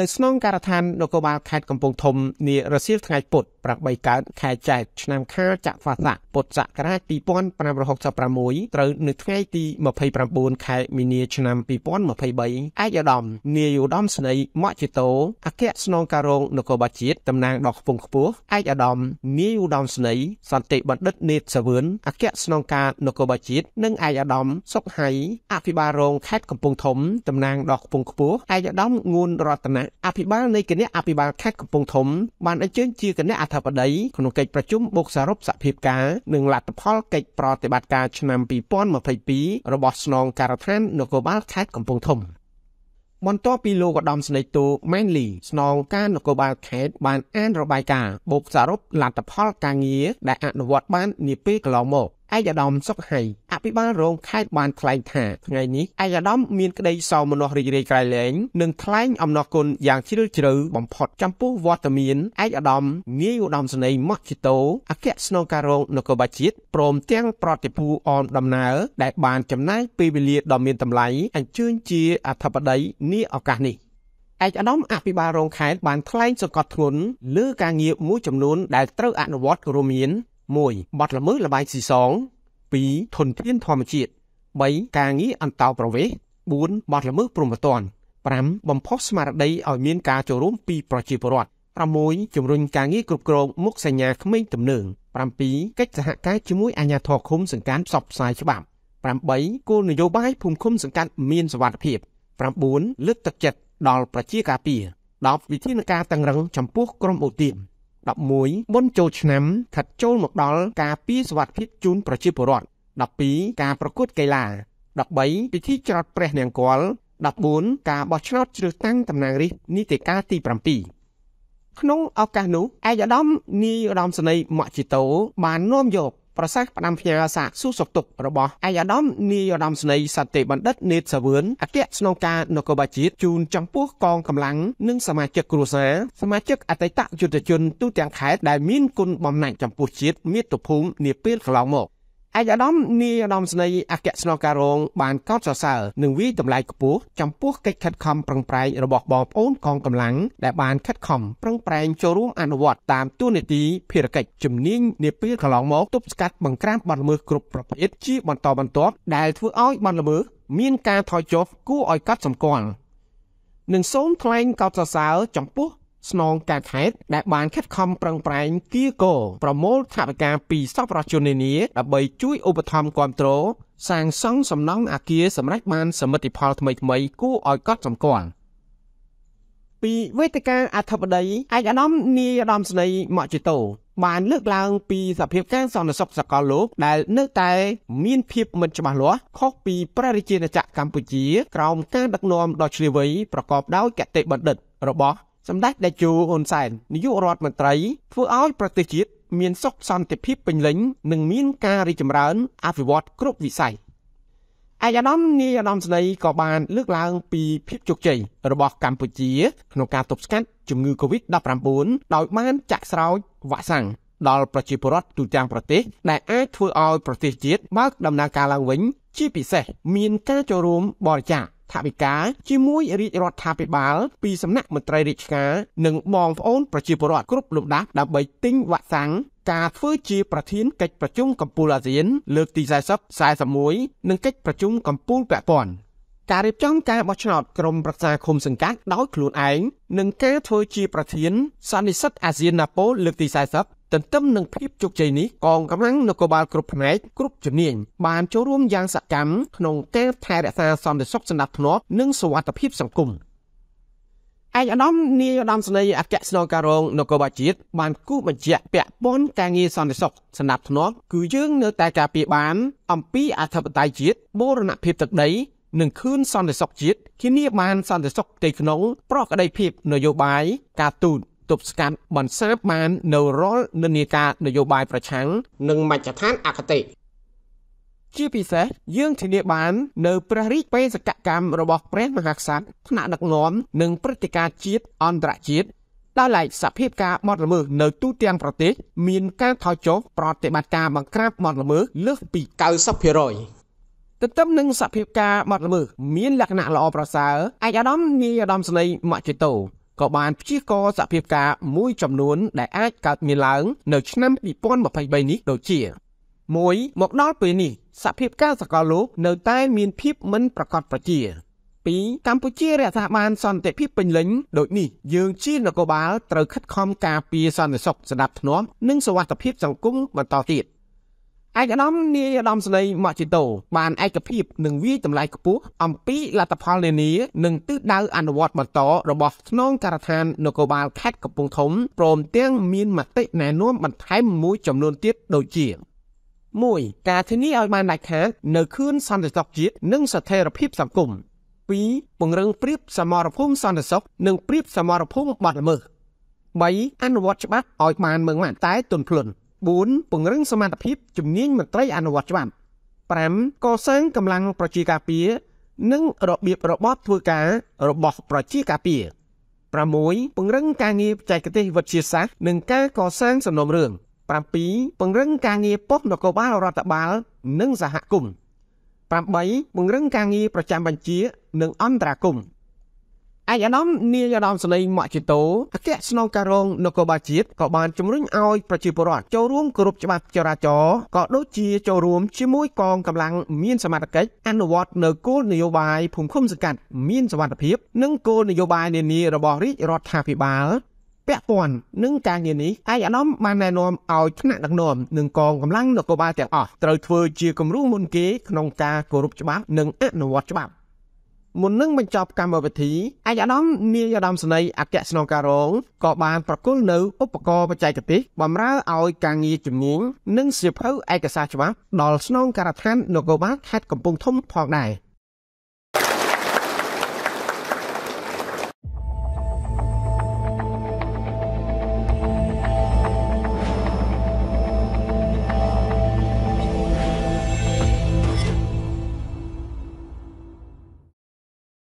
នៅស្នងការដ្ឋាននគរបាលខេត្តកំពង់ធំនារសៀលថ្ងៃពុធ8កើតខែចែកឆ្នាំខាលចក្វាស័កពុទ្ធសករាជ2566ត្រូវនៅថ្ងៃទី29ខែមីនា ឆ្នាំ2023ឯកឧត្តមនាយឧត្តមស្នីម៉ាក់ជីតូអគ្គស្នងការរងនគរបាលជាតិតំណាងដល់ខ្ពង់ខ្ពស់ឯកឧត្តមនាយឧត្តមស្នីសន្តិបណ្ឌិតនេតសាវឿនអគ្គស្នងការនគរបាលជាតិនិងឯកឧត្តមសុកហៃអភិបាលរងខេត្តកំពង់ធំតំណាងដល់ខ្ពង់ខ្ពស់ឯកឧត្តមងួនរតនាអភិបាលនៃគណៈអភិបាលខេត្តកំពង់ធំបានអញ្ជើញជាគណៈអធិបតីក្នុងកិច្ចប្រជុំបូកសរុបសភាពការនិងលទ្ធផលកិច្ចប្រតិបត្តិការឆ្នាំ2022របស់ស្នងការដ្ឋាននគរបាលខេត្តកំពង់ធំបន្ទាប់ពីលោកឧត្តមស្នេហ៍តូម៉ែនលីស្នងការនគរបាលខេត្តបានអានរបាយការណ៍បូកសរុបលទ្ធផលការងារដែលអនុវត្តបាន នាពេលកន្លងមកឯកឧត្តមសុកហៃអភិបាលរងខេត្តបានថ្លែងថាថ្ងៃនេះឯកឧត្តមមានក្តីសោមនស្សរីករាយក្រៃលែងនិងថ្លែងអំណរគុណយ៉ាងជ្រាលជ្រៅបំផុតចំពោះវត្តមានឯកឧត្តមនាយឧត្តមសេនីយ៍ម៉ាក់ជីតូអគ្គស្នងការរងនគរបាលជាតិព្រមទាំងប្រតិភូអមដំណើរដែលបានចំណាយពេលវេលាដ៏មានតម្លៃអញ្ជើញជាអធិបតី នាឱកាសនេះឯកឧត្តមអភិបាលរងខេត្តបានថ្លែងសង្កត់ធ្ងន់លើការងារមួយចំនួនដែលត្រូវអនុវត្តរួមមាន 1. បាត់ល្មើសលបាយស៊ីសង2ធនធានធម្មជាតិ3ការងារអន្តោប្រវេសន៍4បាត់ល្មើសព្រំប្រទាន5បំផុសស្មារតីឲ្យមានការចូលរួមពីប្រជាពលរដ្ឋ6ជំរុញការងារគ្រប់គ្រងមុខសញ្ញាក្មេងទំនើង7កិច្ចសហការជាមួយអាជ្ញាធរឃុំសង្កាត់ផ្សព្វផ្សាយច្បាប់8គោលនយោបាយភូមិឃុំសង្កាត់មានសវត្ថិភាព9លើកទឹកចិត្តដល់ប្រជាការពារ10វិធានការតឹងរឹងចំពោះក្រុមអូទៀម11មុនចូលឆ្នាំខិតចូលមកដល់ការពីសវត្ថិភាពជូនប្រជាពលរដ្ឋ12ការប្រកួតកីឡា13ពិធីច្រត់ព្រះនង្គ័ល14ការបោះឆ្នោតជ្រើសតាំងតំណាងរាស្ត្រនីតិកាលទី7ក្នុងឱកាសនោះឯកឧត្តមនាយឧត្តមសេនីយ៍ម៉ាក់ជីតូបាននាំយកប្រសាសន៍ផ្ដាំផ្ញើសាសួរសុខទុក្ខរបស់ឯកឧត្តមនាយឧត្តមស្នេហ៍សន្តិបណ្ឌិតនេតសាវឿនអគ្គស្នងការនគរបាលជាតិជូនចំពោះកងកម្លាំងនិងសមាជិកគ្រួសារសមាជិកអតីតយុទ្ធជនទូទាំងខេត្តដែលមានគុណបំណាច់ចំពោះជាតិមាតុភូមិនាពេលកន្លងមកឯកឧត្តមនាយឧត្តមស្នីអគ្គស្នងការរងបានកោតសរសើរនិងវាយតម្លៃខ្ពស់ចំពោះកិច្ចខិតខំប្រឹងប្រែងរបស់បងប្អូនកងកម្លាំងដែលបានខិតខំប្រឹងប្រែងចូលរួមអនុវត្តតាមទូនីតិភារកិច្ចជំនាញនាពេលកន្លងមកទប់ស្កាត់បង្ក្រាបបទល្មើសគ្រប់ប្រភេទជាបន្តបន្ទាប់ដែលធ្វើឲ្យបទល្មើសមានការថយចុះគួរឲ្យកត់សម្គាល់និងសូមថ្លែងកោតសរសើរចំពោះស្នងការខេត្តដែលបានខិតខំប្រឹងប្រែងគៀកោប្រមូលថវិកាពីសប្បុរសជននានាដើម្បីជួយឧបត្ថម្ភគាំទ្រសាងសង់សំណង់អគារសម្រាប់បានសមិទ្ធផលថ្មីៗគួរឲ្យកត់សម្គាល់ពីវេទិកាអធិបតីឯកឧត្តមនាយឧត្តមស្នីម៉ាក់ជីតូបានលើកឡើងពីសភាពការសន្តិសុខសកលលោកដែលនៅតែមានភាពមិនច្បាស់លាស់ខុសពីព្រះរាជាណាចក្រកម្ពុជា ក្រោមការដឹកនាំដ៏ឆ្លៀវវៃប្រកបដោយកតិបណ្ឌិតរបស់សម្ដេចតេជោហ៊ុនសែននាយករដ្ឋមន្ត្រីធ្វើឲ្យប្រទេសជាតិមានសុខសន្តិភាពពេញលេញនិង មានការរីចម្រើនអភិវឌ្ឍគ្រប់វិស័យឯកឧត្តមនាយឧត្តមស្ដីក៏បាន លើកឡើងពីភាពជោគជ័យរបស់កម្ពុជា ក្នុងការទប់ស្កាត់ជំងឺ Covid-19 ដោយបានចាក់ស្រោចវ៉ាក់សាំងដល់ប្រជាពលរដ្ឋទូទាំងប្រទេសដែលអាចធ្វើឲ្យប្រទេសជាតិបើក ដំណើរការឡើងវិញ ជាពិសេស មានការចូលរួមបរិច្ចាគថវិកាជាមួយរាជរដ្ឋាភិបាលពីសំណាក់មន្ត្រីរាជការនិងបងប្អូនប្រជាពលរដ្ឋគ្រប់លំដាប់ដើម្បីទិញវ៉ាក់សាំងការធ្វើជាប្រធានកិច្ចប្រជុំកម្ពុជាអាស៊ាន លើកទី40 41និងកិច្ចប្រជុំកម្ពុជាពាក់ព័ន្ធការរៀបចំការបោះឆ្នោតក្រុមប្រឹក្សាឃុំសង្កាត់ដោយខ្លួនឯងនិងការធ្វើជាប្រធាន សន្និសីទអាស៊ានណាប៉ូលើកទី40ទន្ទឹមនឹងភាពជោគជ័យនេះកងកម្លាំងនគរបាលគ្រប់ផ្នែកគ្រប់ជំនាញបានចូលរួមយ៉ាងសកម្មក្នុងការថែរក្សាសន្តិសុខសណ្តាប់ធ្នាប់និងសុវត្ថិភាពសង្គមឯកឧត្តមនាយឧត្តមសេនីយ៍អគ្គស្នងការរងនគរបាលជាតិបានគូបញ្ជាក់ពាក់ព័ន្ធការងារសន្តិសុខសណ្តាប់ធ្នាប់គឺយើងនៅតែការពារបាន អំពីអធិបតេយ្យជាតិបូរណភាពទឹកដីនឹងឃឿនសន្តិសុខជាតិធានាបានសន្តិសុខផ្ទៃក្នុង ប្រក្តីភាពនយោបាយការទូតទប់ស្កាត់បន្សើបបាននៅរាល់និន្នាការនយោបាយប្រឆាំងនិងមជ្ឈដ្ឋានអគតិជាពិសេសយើងធានាបាននៅព្រះរាជបេសកកម្មរបស់ព្រះមហាក្សត្រថ្នាក់ដឹកនាំនិងព្រឹត្តិការណ៍ជាតិអន្តរជាតិដោយឡែកសភាពការបទល្មើសនៅទូទាំងប្រទេស មានការថយចុះប្រតិបត្តិការបង្ក្រាបបទល្មើសលើសពី90%ទន្ទឹមនឹងសភាពការបទល្មើសមានលក្ខណៈល្អប្រសើរឯកឧត្តមនាយឧត្តមស្នីម៉ាក់ជេតូក៏បានព្យាករសភាពការមួយចំនួនដែលអាចកើតមានឡើង នៅ ឆ្នាំ2023នេះ ដូចជា1មកដល់ពេលនេះសភាពការសកលលោក នៅតែ មានភាពមិនប្រកបប្រជា2កម្ពុជារក្សាបានសន្តិភាពពេញលេញដូចនេះយើងជានគរបាលត្រូវខិតខំការពារសន្តិសុខស្ដាប់ធ្នាប់និងសวัสดิភាពសង្គមបន្តទៀត3ឯកឧត្តមនាយឧត្តមសេនីយ៍ម៉ាក់ជីតូបានឯកភាពនិងវាយតម្លៃខ្ពស់អំពីលទ្ធផលនានានិងទិសដៅ អនុវត្តបន្តរបស់ស្នងការដ្ឋាននគរបាលខេត្តកំពង់ធំព្រមទាំងមានមតិណែនាំបន្ថែមមួយចំនួនទៀតដូចជា1ការធានាឲ្យបានដាច់ខាតនៅខឿនសន្តិសុខជាតិនិងស្ថិរភាពសង្គម2ពង្រឹងព្រៀបសមរភូមិសន្តិសុខនិងព្រៀបសមរភូមិបាត់ល្មើស3អនុវត្តច្បាប់ឲ្យបានម៉ឺងម៉ាត់តែទន់ភ្លន់4 4ពង្រឹងសមត្ថភាពជំនាញមន្ត្រីអនុវត្តច្បាប់5កសាងកម្លាំងប្រជាការពារនិងរបៀបរបបធ្វើការរបស់ប្រជាការពារ6ពង្រឹងការងារបច្ចេកទេសវិទ្យាសាស្ត្រនិងការកសាងសំណុំរឿង7ពង្រឹងការងារប៉ុស្តិ៍នគរបាលរដ្ឋបាលនិងសហគមន៍8ពង្រឹងការងារប្រចាំបញ្ជា និងអន្តរាគមន៍ឯកឧត្តមនាយឧត្តមសលេងម៉ាក់ជីតូអគ្គស្នងការរងនគរបាលជាតិក៏បានជំរុញឲ្យប្រជាពលរដ្ឋចូលរួមគោរពច្បាប់ចរាចរណ៍ក៏ដូចជាចូលរួមជាមួយកងកម្លាំងមានសមត្ថកិច្ចអនុវត្តនៅគោលនយោបាយភូមិឃុំសង្កាត់មានសវត្ថិភាពនិងគោលនយោបាយនានារបស់រាជរដ្ឋាភិបាលពាក់ព័ន្ធនឹងការងារនេះឯកឧត្តមបានណែនាំឲ្យថ្នាក់ដឹកនាំនិងកងកម្លាំងនគរបាលទាំងអស់ត្រូវធ្វើជាគំរូមុនគេក្នុងការគោរពច្បាប់និងអនុវត្តច្បាប់មុននឹងបញ្ចប់កម្មវិធីអាយអាដាមនាយអាដាមស្នីអគ្គស្នងការរងក៏បានប្រគល់នៅឧបករណ៍បច្ចេកទេសបម្រើឲ្យការងារជំនាញនិងសៀវភៅឯកសារច្បាប់ដល់ស្នងការដ្ឋាននគរបាលខេត្តកំពង់ធំផងដែរ។